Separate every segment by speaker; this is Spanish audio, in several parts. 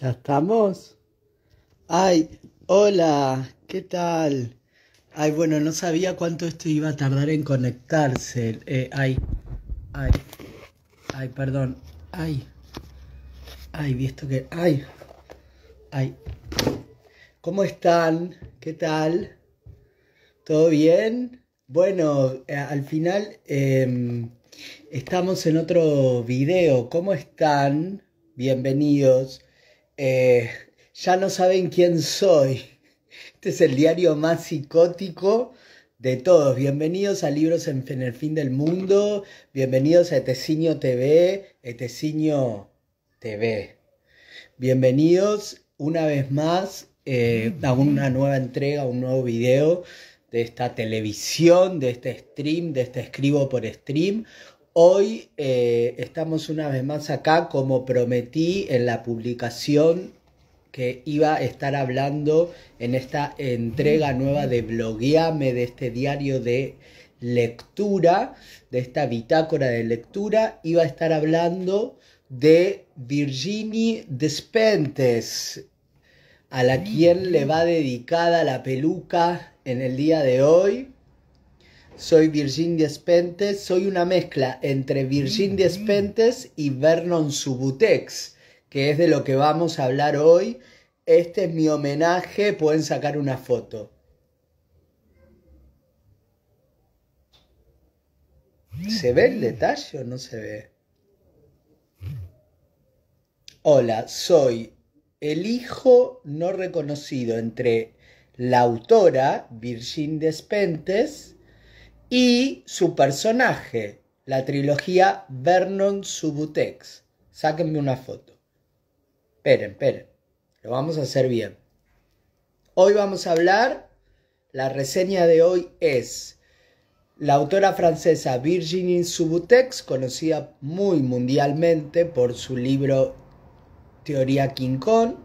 Speaker 1: ¿Ya estamos? Ay, hola, ¿qué tal? Ay, bueno, no sabía cuánto esto iba a tardar en conectarse. Eh, ay, ay, ay, perdón. Ay, ay, visto que... Ay, ay. ¿Cómo están? ¿Qué tal? ¿Todo bien? Bueno, eh, al final em, estamos en otro video. ¿Cómo están? Bienvenidos. Eh, ya no saben quién soy. Este es el diario más psicótico de todos. Bienvenidos a Libros en, el Fin del Mundo. Bienvenidos a Etecinio TV. Etecinio TV. Bienvenidos una vez más eh, a una nueva entrega, a un nuevo video de esta televisión, de este stream, de este escribo por stream. Hoy eh, estamos una vez más acá, como prometí en la publicación que iba a estar hablando en esta entrega nueva de Blogueame, de este diario de lectura, de esta bitácora de lectura, iba a estar hablando de Virginie Despentes, a la quien le va dedicada la peluca en el día de hoy. Soy Virginia Despentes, soy una mezcla entre Virginia mm. Despentes y Vernon Subutex, que es de lo que vamos a hablar hoy. Este es mi homenaje, pueden sacar una foto. ¿Se ve el detalle o no se ve? Hola, soy el hijo no reconocido entre la autora Virgin Despentes y su personaje, la trilogía Vernon Subutex. Sáquenme una foto. Esperen, esperen. Lo vamos a hacer bien. Hoy vamos a hablar, la reseña de hoy es la autora francesa Virginie Subutex, conocida muy mundialmente por su libro Teoría Quincón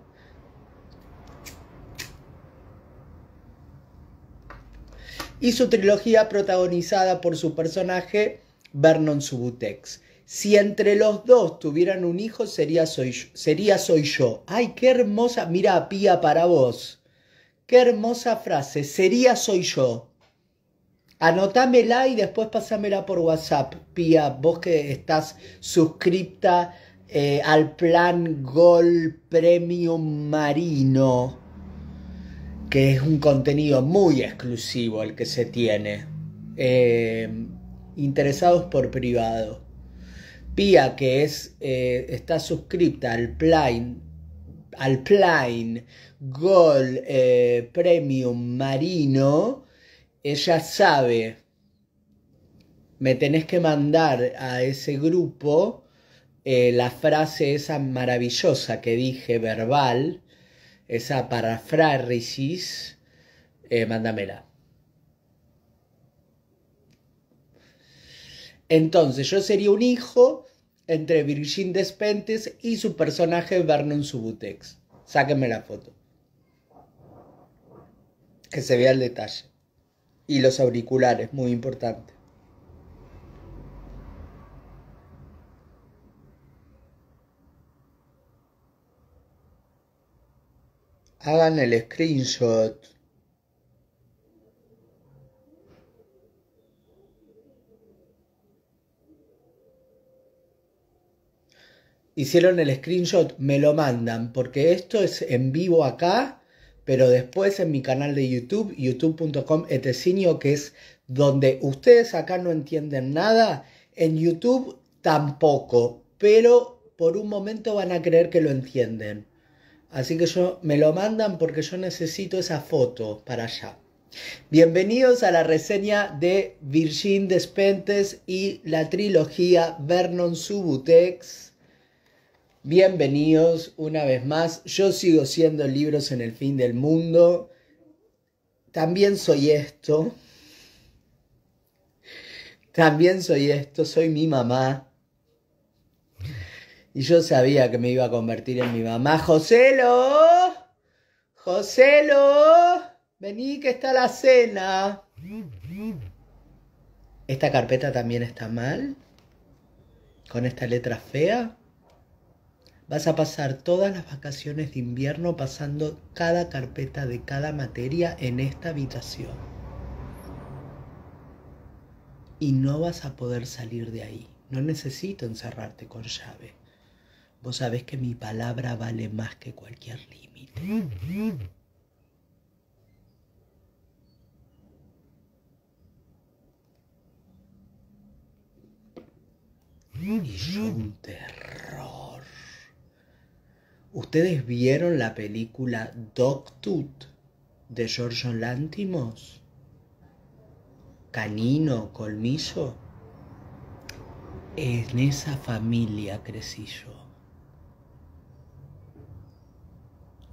Speaker 1: y su trilogía protagonizada por su personaje Vernon Subutex. Si entre los dos tuvieran un hijo, sería soy, yo. sería soy yo. Ay, qué hermosa. Mira, Pía, para vos. Qué hermosa frase. Sería soy yo. Anotámela y después pásamela por WhatsApp. Pía, vos que estás suscripta eh, al plan Gol Premium Marino que es un contenido muy exclusivo el que se tiene. Eh, interesados por privado. Pia, que es, eh, está suscripta al Plain, al plane Gold eh, Premium Marino, ella sabe, me tenés que mandar a ese grupo la frase esa maravillosa que dije verbal, esa parafrárisis, eh, mándamela. Entonces, yo sería un hijo entre Virgin Despentes y su personaje Vernon Subutex. Sáquenme la foto. Que se vea el detalle. Y los auriculares, muy importante. hagan el screenshot. Hicieron el screenshot, me lo mandan, porque esto es en vivo acá, pero después en mi canal de YouTube, youtube.com etecinio, que es donde ustedes acá no entienden nada, en YouTube tampoco, pero por un momento van a creer que lo entienden. Así que yo me lo mandan porque yo necesito esa foto para allá. Bienvenidos a la reseña de Virgin Despentes y la trilogía Vernon Subutex. Bienvenidos una vez más. Yo sigo siendo libros en el fin del mundo. También soy esto. También soy esto, soy mi mamá. Y yo sabía que me iba a convertir en mi mamá. ¡Joselo! ¡Joselo! Vení que está la cena. ¿Esta carpeta también está mal? ¿Con esta letra fea? Vas a pasar todas las vacaciones de invierno pasando cada carpeta de cada materia en esta habitación. Y no vas a poder salir de ahí. No necesito encerrarte con llave. Vos sabés que mi palabra vale más que cualquier límite. Y un terror. ¿Ustedes vieron la película Dogtooth de Giorgio Lántimos? Canino, colmillo En esa familia crecí yo.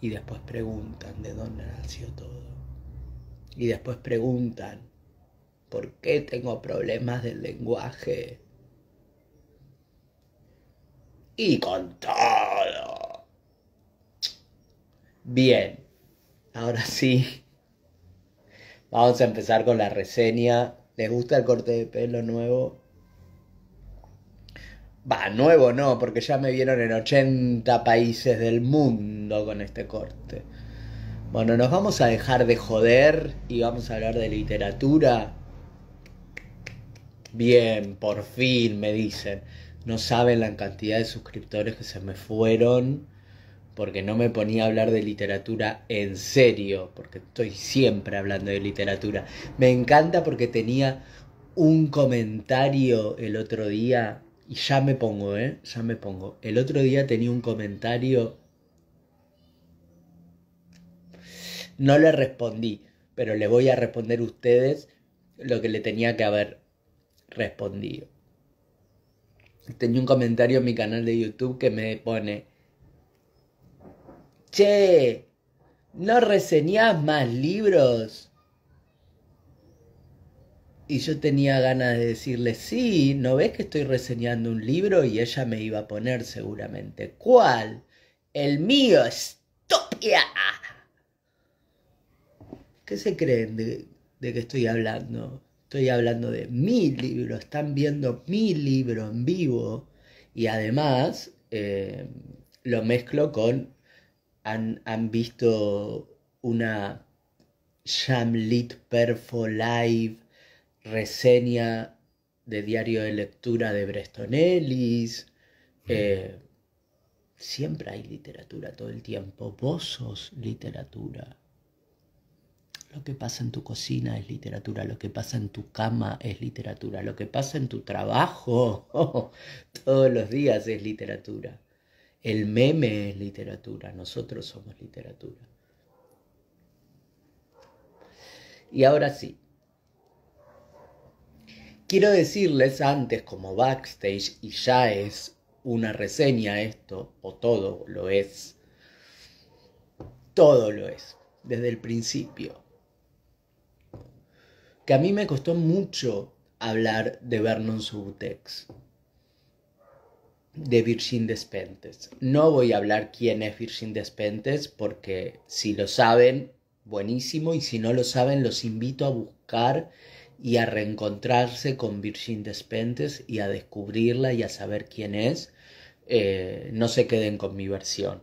Speaker 1: y después preguntan de dónde nació todo. Y después preguntan, ¿por qué tengo problemas del lenguaje? Y con todo. Bien, ahora sí. Vamos a empezar con la reseña. ¿Les gusta el corte de pelo nuevo? Va, nuevo no, porque ya me vieron en 80 países del mundo con este corte. Bueno, nos vamos a dejar de joder y vamos a hablar de literatura. Bien, por fin, me dicen. No saben la cantidad de suscriptores que se me fueron porque no me ponía a hablar de literatura en serio, porque estoy siempre hablando de literatura. Me encanta porque tenía un comentario el otro día y ya me pongo, ¿eh? Ya me pongo. El otro día tenía un comentario. No le respondí, pero le voy a responder a ustedes lo que le tenía que haber respondido. Tenía un comentario en mi canal de YouTube que me pone. Che, ¿no reseñás más libros? Y yo tenía ganas de decirle, sí, ¿no ves que estoy reseñando un libro? Y ella me iba a poner seguramente, ¿cuál? El mío, estúpida. ¿Qué se creen de, que estoy hablando? Estoy hablando de mi libro, están viendo mi libro en vivo y además eh, lo mezclo con, han, han visto una Jamlit Perfo Live reseña de diario de lectura de Brestonellis eh, siempre hay literatura todo el tiempo. Vos sos literatura. Lo que pasa en tu cocina es literatura, lo que pasa en tu cama es literatura, lo que pasa en tu trabajo todos los días es literatura. El meme es literatura, nosotros somos literatura. Y ahora sí, Quiero decirles antes, como backstage, y ya es una reseña esto, o todo lo es, todo lo es, desde el principio, que a mí me costó mucho hablar de Vernon Subutex, de Virgin Despentes. No voy a hablar quién es Virgin Despentes porque si lo saben, buenísimo, y si no lo saben, los invito a buscar y a reencontrarse con Virgin Despentes y a descubrirla y a saber quién es, eh, no se queden con mi versión,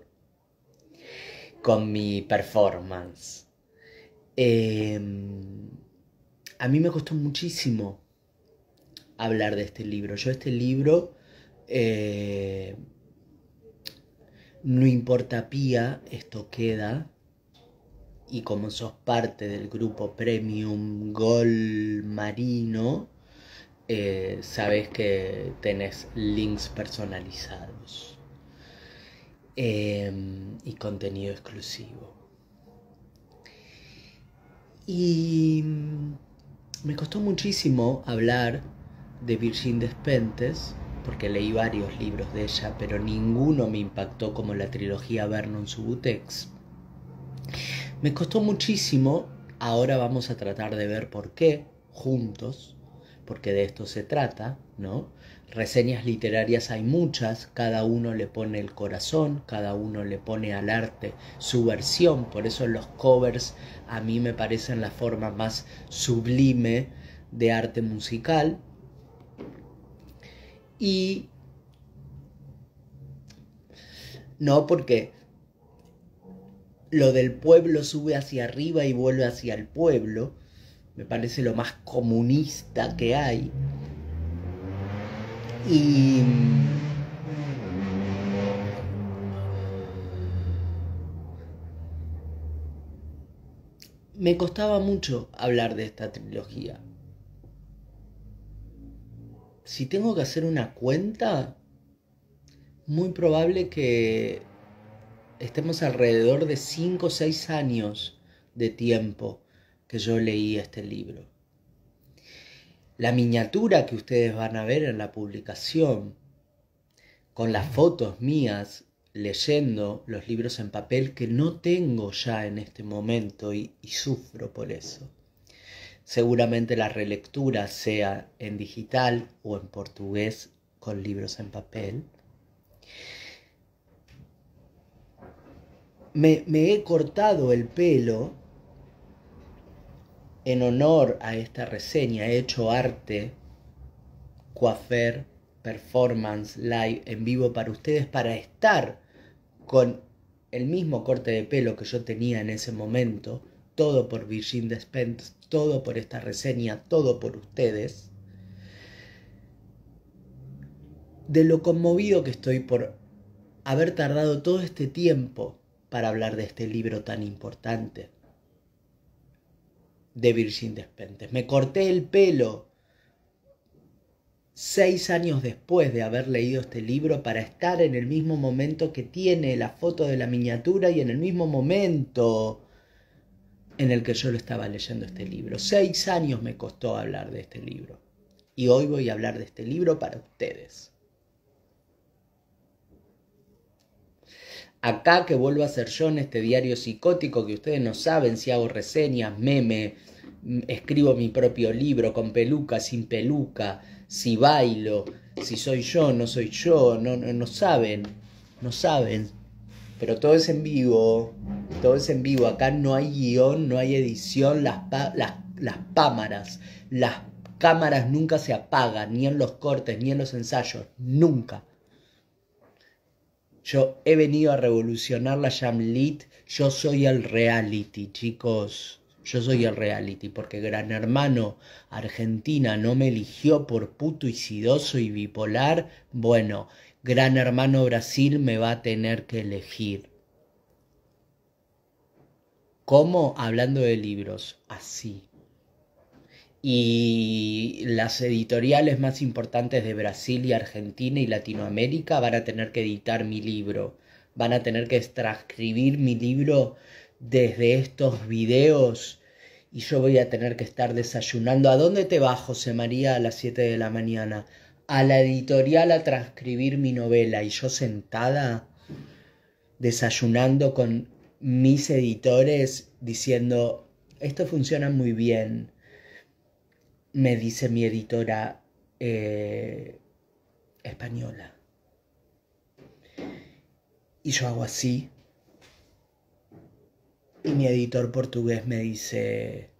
Speaker 1: con mi performance. Em, a mí me costó muchísimo hablar de este libro. Yo este libro, eh, no importa pía, esto queda, y como sos parte del grupo Premium Gol Marino, eh, sabes que tenés links personalizados eh, y contenido exclusivo. Y me costó muchísimo hablar de Virgin Despentes, porque leí varios libros de ella, pero ninguno me impactó como la trilogía Vernon Subutex. Me costó muchísimo, ahora vamos a tratar de ver por qué, juntos, porque de esto se trata, ¿no? Reseñas literarias hay muchas, cada uno le pone el corazón, cada uno le pone al arte su versión, por eso los covers a mí me parecen la forma más sublime de arte musical. Y no porque lo del pueblo sube hacia arriba y vuelve hacia el pueblo. Me parece lo más comunista que hay. Y... Mm, me costaba mucho hablar de esta trilogía. Si tengo que hacer una cuenta, muy probable que estemos alrededor de 5 o 6 años de tiempo que yo leí este libro. La miniatura que ustedes van a ver en la publicación, con las fotos mías leyendo los libros en papel que no tengo ya en este momento y, y sufro por eso. Seguramente la relectura sea en digital o en portugués con libros en papel me, he cortado el pelo en honor a esta reseña. He hecho arte, coafer, performance, live, en vivo para ustedes para estar con el mismo corte de pelo que yo tenía en ese momento, todo por Virgin Despentes, todo por esta reseña, todo por ustedes, de lo conmovido que estoy por haber tardado todo este tiempo para hablar de este libro tan importante de Virgin Despentes. Me corté el pelo seis años después de haber leído este libro para estar en el mismo momento que tiene la foto de la miniatura y en el mismo momento en el que yo lo estaba leyendo este libro. Seis años me costó hablar de este libro. Y hoy voy a hablar de este libro para ustedes. acá que vuelvo a ser yo en este diario psicótico que ustedes no saben si hago reseñas, meme, escribo mi propio libro con peluca, sin peluca, si bailo, si soy yo, no soy yo, no, no, no saben, no saben. Pero todo es en vivo, todo es en vivo, acá no hay guión, no hay edición, las, las, las pámaras, las cámaras nunca se apagan, ni en los cortes, ni en los ensayos, nunca. Yo he venido a revolucionar la Jamlit. Yo soy el reality, chicos. Yo soy el reality, porque Gran Hermano Argentina no me eligió por puto y y bipolar. Bueno, Gran Hermano Brasil me va a tener que elegir. ¿Cómo? Hablando de libros. Así y las editoriales más importantes de Brasil y Argentina y Latinoamérica van a tener que editar mi libro, van a tener que transcribir mi libro desde estos videos y yo voy a tener que estar desayunando. ¿A dónde te vas, José María, a las 7 de la mañana? A la editorial a transcribir mi novela y yo sentada desayunando con mis editores diciendo, esto funciona muy bien me dice mi editora eh, española. Y yo hago así. Y mi editor portugués me dice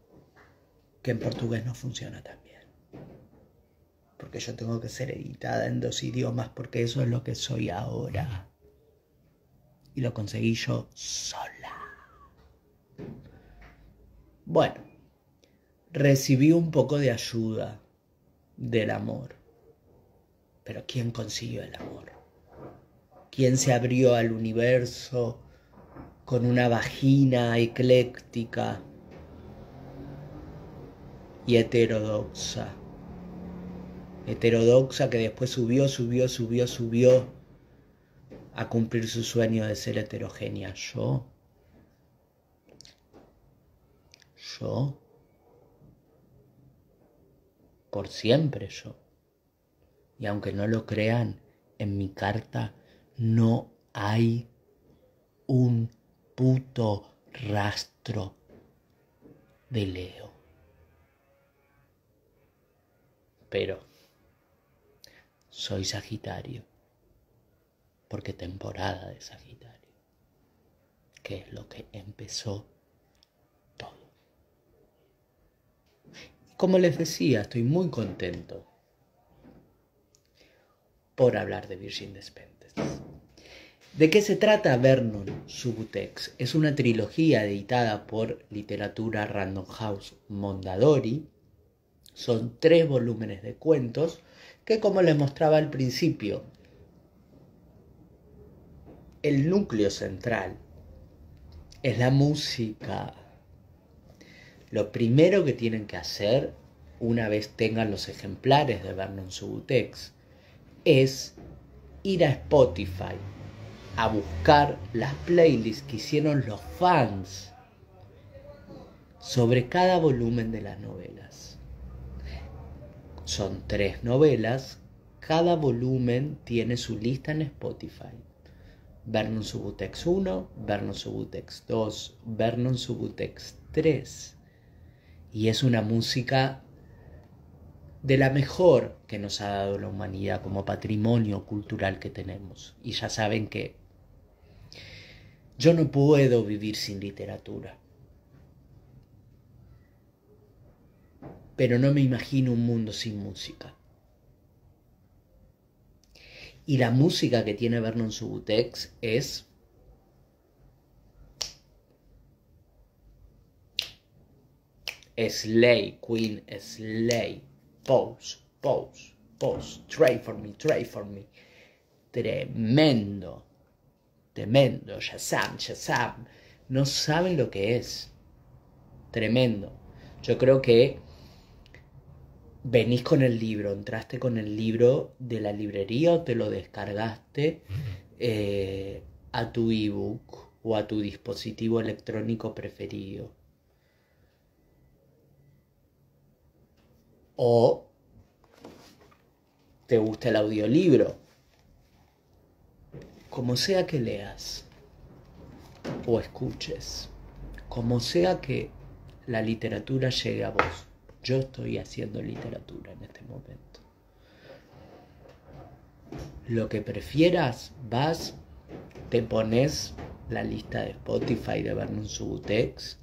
Speaker 1: que en portugués no funciona tan bien. Porque yo tengo que ser editada en dos idiomas porque eso es lo que soy ahora. Y lo conseguí yo sola. Bueno recibí un poco de ayuda del amor. Pero ¿quién consiguió el amor? ¿Quién se abrió al universo con una vagina ecléctica y heterodoxa? Heterodoxa que después subió, subió, subió, subió a cumplir su sueño de ser heterogénea. Yo. Yo por siempre yo. Y aunque no lo crean, en mi carta no hay un puto rastro de Leo. Pero soy Sagitario, porque temporada de Sagitario, que es lo que empezó Como les decía, estoy muy contento por hablar de Virgin Despentes. ¿De qué se trata Vernon Subutex? Es una trilogía editada por Literatura Random House Mondadori. Son tres volúmenes de cuentos que, como les mostraba al principio, el núcleo central es la música, lo primero que tienen que hacer una vez tengan los ejemplares de Vernon Subutex es ir a Spotify a buscar las playlists que hicieron los fans sobre cada volumen de las novelas. Son tres novelas, cada volumen tiene su lista en Spotify. Vernon Subutex 1, Vernon Subutex 2, Vernon Subutex 3 y es una música de la mejor que nos ha dado la humanidad como patrimonio cultural que tenemos. Y ya saben que yo no puedo vivir sin literatura. Pero no me imagino un mundo sin música. Y la música que tiene Vernon Subutex es Slay, Queen, Slay. Pose, pose, pose. Trade for me, trade for me. Tremendo. Tremendo. ya Shazam. No saben lo que es. Tremendo. Yo creo que venís con el libro, entraste con el libro de la librería o te lo descargaste eh, a tu ebook o a tu dispositivo electrónico preferido. o te gusta el audiolibro. Como sea que leas o escuches, como sea que la literatura llegue a vos. Yo estoy haciendo literatura en este momento. Lo que prefieras, vas, te pones la lista de Spotify de Vernon Subutex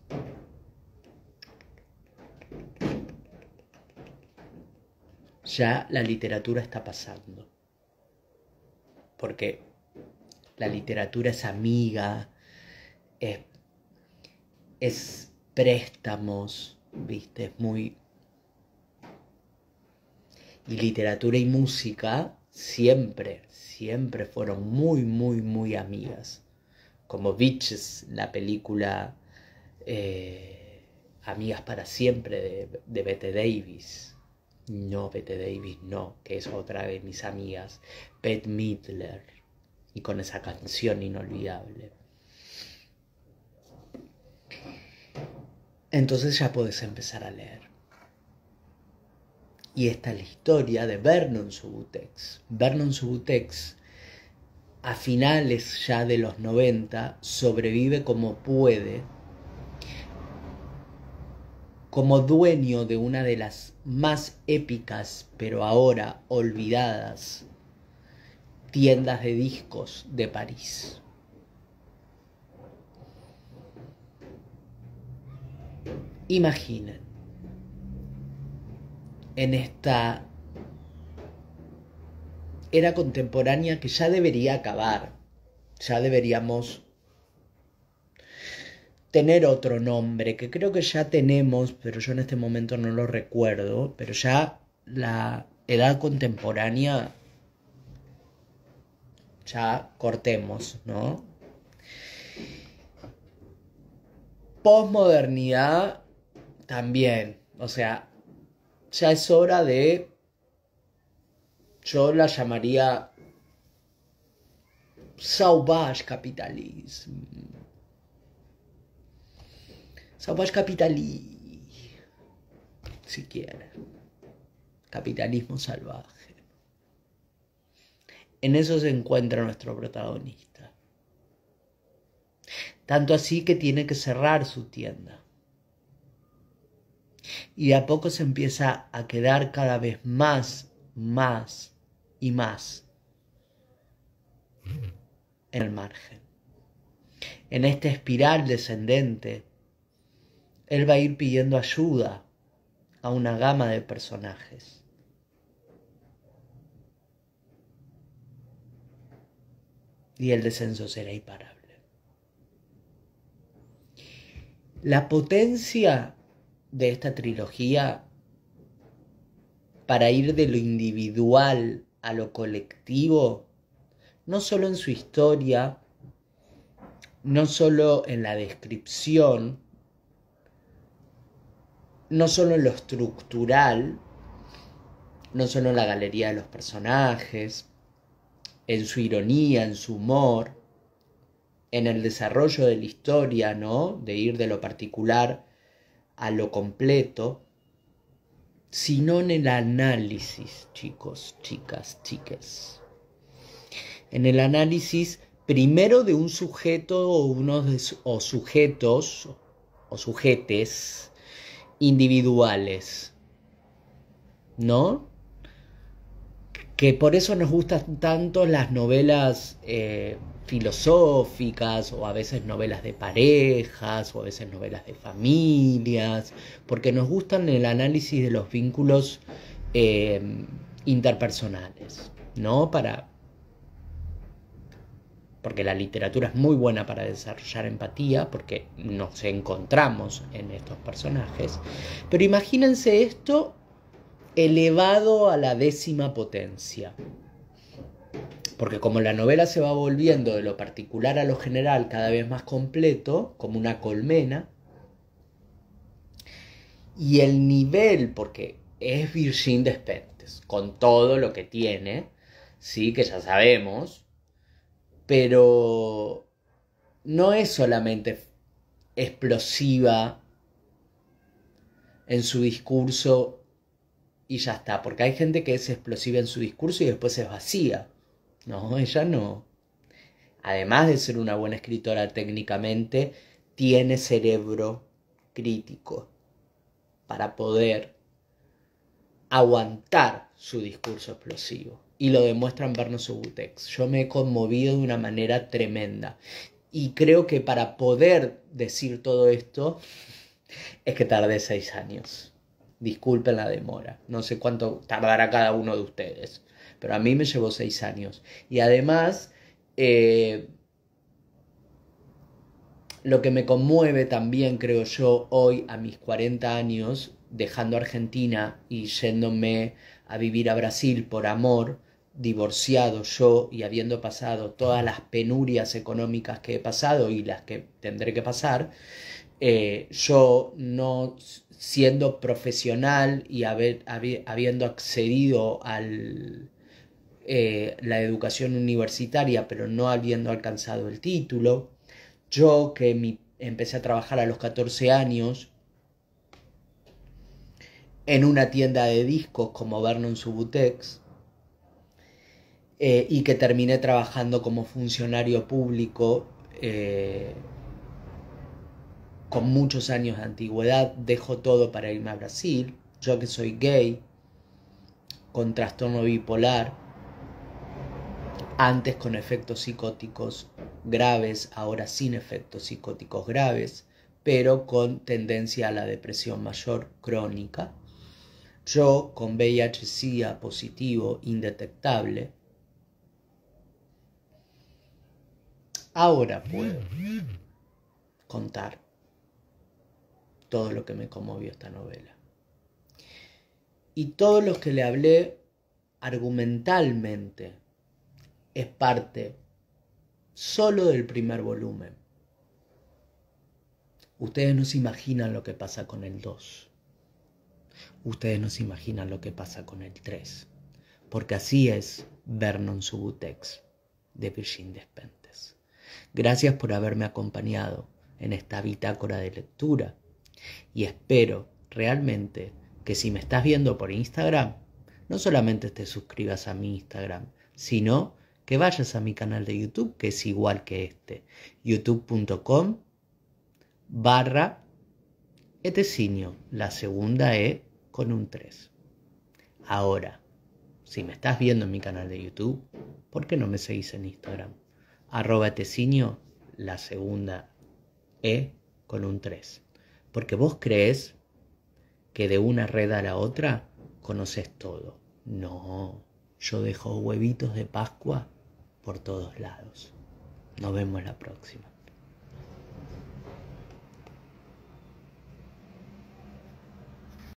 Speaker 1: ya la literatura está pasando. Porque la literatura es amiga, es, es préstamos, ¿viste? Es muy... Y literatura y música siempre, siempre fueron muy, muy, muy amigas. Como Bitches, la película eh, Amigas para siempre de, de Bette Davis. No, Bette Davis, no, que es otra vez mis amigas, Pet Midler, y con esa canción inolvidable. Entonces ya puedes empezar a leer. Y esta es la historia de Vernon Subutex. Vernon Subutex, a finales ya de los 90, sobrevive como puede como dueño de una de las más épicas, pero ahora olvidadas, tiendas de discos de París. Imaginen, en esta era contemporánea que ya debería acabar, ya deberíamos tener otro nombre, que creo que ya tenemos, pero yo en este momento no lo recuerdo, pero ya la edad contemporánea, ya cortemos, ¿no? Postmodernidad también, o sea, ya es hora de, yo la llamaría sauvage capitalismo capitalí. Si quieres. Capitalismo salvaje. En eso se encuentra nuestro protagonista. Tanto así que tiene que cerrar su tienda. Y de a poco se empieza a quedar cada vez más, más y más en el margen. En esta espiral descendente él va a ir pidiendo ayuda a una gama de personajes. Y el descenso será imparable. La potencia de esta trilogía para ir de lo individual a lo colectivo, no solo en su historia, no solo en la descripción, no solo en lo estructural, no solo en la galería de los personajes, en su ironía, en su humor, en el desarrollo de la historia, ¿no? De ir de lo particular a lo completo, sino en el análisis, chicos, chicas, chiques. En el análisis primero de un sujeto o unos o sujetos o sujetes individuales, ¿no? Que por eso nos gustan tanto las novelas eh, filosóficas o a veces novelas de parejas o a veces novelas de familias, porque nos gustan el análisis de los vínculos eh, interpersonales, ¿no? Para, porque la literatura es muy buena para desarrollar empatía, porque nos encontramos en estos personajes, pero imagínense esto elevado a la décima potencia. Porque como la novela se va volviendo de lo particular a lo general cada vez más completo, como una colmena, y el nivel, porque es Virgin Despentes, con todo lo que tiene, sí, que ya sabemos, pero no es solamente explosiva en su discurso y ya está, porque hay gente que es explosiva en su discurso y después es vacía. No, ella no. Además de ser una buena escritora técnicamente, tiene cerebro crítico para poder aguantar su discurso explosivo y lo demuestran vernos Subutex. Yo me he conmovido de una manera tremenda. Y creo que para poder decir todo esto es que tardé seis años. Disculpen la demora. No sé cuánto tardará cada uno de ustedes. Pero a mí me llevó seis años. Y además, eh, lo que me conmueve también, creo yo, hoy a mis 40 años, dejando Argentina y yéndome a vivir a Brasil por amor, divorciado yo y habiendo pasado todas las penurias económicas que he pasado y las que tendré que pasar, eh, yo no siendo profesional y habiendo accedido a eh, la educación universitaria, pero no habiendo alcanzado el título, yo que empecé a trabajar a los 14 años en una tienda de discos como Vernon Subutex, eh, y que terminé trabajando como funcionario público eh, con muchos años de antigüedad, dejo todo para irme a Brasil, yo que soy gay, con trastorno bipolar, antes con efectos psicóticos graves, ahora sin efectos psicóticos graves, pero con tendencia a la depresión mayor crónica. Yo con VIH-Sida positivo indetectable, Ahora puedo contar todo lo que me conmovió esta novela. Y todo lo que le hablé argumentalmente es parte solo del primer volumen. Ustedes no se imaginan lo que pasa con el 2. Ustedes no se imaginan lo que pasa con el 3. Porque así es Vernon Subutex de Virgin Despentes. Gracias por haberme acompañado en esta bitácora de lectura y espero realmente que si me estás viendo por Instagram, no solamente te suscribas a mi Instagram, sino que vayas a mi canal de YouTube, que es igual que este, youtube.com barra la segunda E con un 3. Ahora, si me estás viendo en mi canal de YouTube, ¿por qué no me seguís en Instagram? arroba la segunda E con un 3. Porque vos crees que de una red a la otra conoces todo. No, yo dejo huevitos de Pascua por todos lados. Nos vemos la próxima.